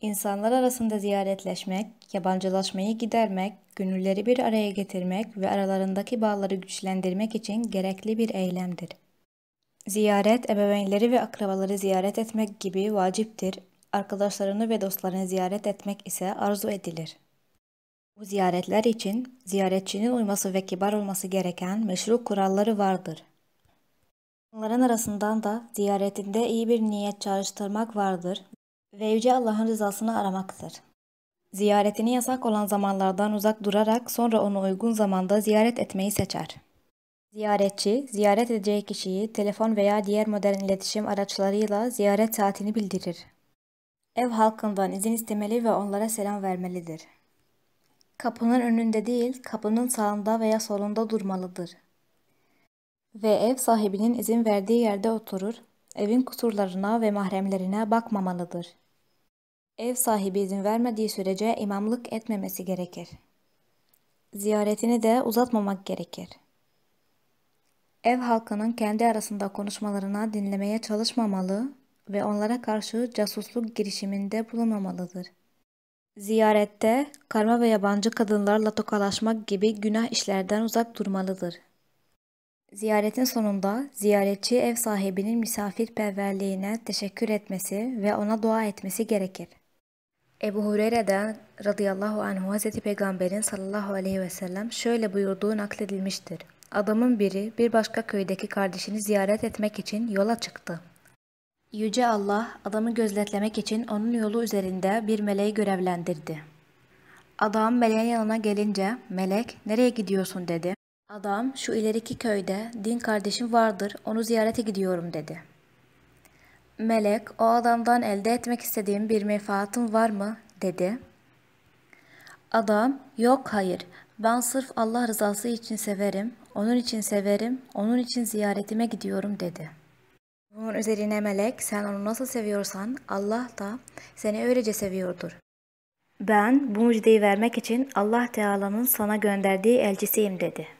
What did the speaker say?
İnsanlar arasında ziyaretleşmek, yabancılaşmayı gidermek, gönülleri bir araya getirmek ve aralarındaki bağları güçlendirmek için gerekli bir eylemdir. Ziyaret, ebeveynleri ve akrabaları ziyaret etmek gibi vaciptir, arkadaşlarını ve dostlarını ziyaret etmek ise arzu edilir. Bu ziyaretler için ziyaretçinin uyması ve kibar olması gereken meşru kuralları vardır. Bunların arasından da ziyaretinde iyi bir niyet çağrıştırmak vardır ve Yüce Allah'ın rızasını aramaktır. Ziyaretini yasak olan zamanlardan uzak durarak sonra onu uygun zamanda ziyaret etmeyi seçer. Ziyaretçi, ziyaret edeceği kişiyi telefon veya diğer modern iletişim araçlarıyla ziyaret saatini bildirir. Ev halkından izin istemeli ve onlara selam vermelidir. Kapının önünde değil, kapının sağında veya solunda durmalıdır. Ve ev sahibinin izin verdiği yerde oturur, evin kusurlarına ve mahremlerine bakmamalıdır ev sahibi izin vermediği sürece imamlık etmemesi gerekir. Ziyaretini de uzatmamak gerekir. Ev halkının kendi arasında konuşmalarına dinlemeye çalışmamalı ve onlara karşı casusluk girişiminde bulunmamalıdır. Ziyarette karma ve yabancı kadınlarla tokalaşmak gibi günah işlerden uzak durmalıdır. Ziyaretin sonunda ziyaretçi ev sahibinin misafirperverliğine teşekkür etmesi ve ona dua etmesi gerekir. Ebu Hureyre'den radıyallahu anh Hazreti Peygamberin sallallahu aleyhi ve sellem şöyle buyurduğu nakledilmiştir. Adamın biri bir başka köydeki kardeşini ziyaret etmek için yola çıktı. Yüce Allah adamı gözletlemek için onun yolu üzerinde bir meleği görevlendirdi. Adam meleğin yanına gelince melek nereye gidiyorsun dedi. Adam şu ileriki köyde din kardeşim vardır onu ziyarete gidiyorum dedi.'' Melek o adamdan elde etmek istediğim bir menfaatin var mı? dedi. Adam yok hayır ben sırf Allah rızası için severim, onun için severim, onun için ziyaretime gidiyorum dedi. Bunun üzerine melek sen onu nasıl seviyorsan Allah da seni öylece seviyordur. Ben bu müjdeyi vermek için Allah Teala'nın sana gönderdiği elçisiyim dedi.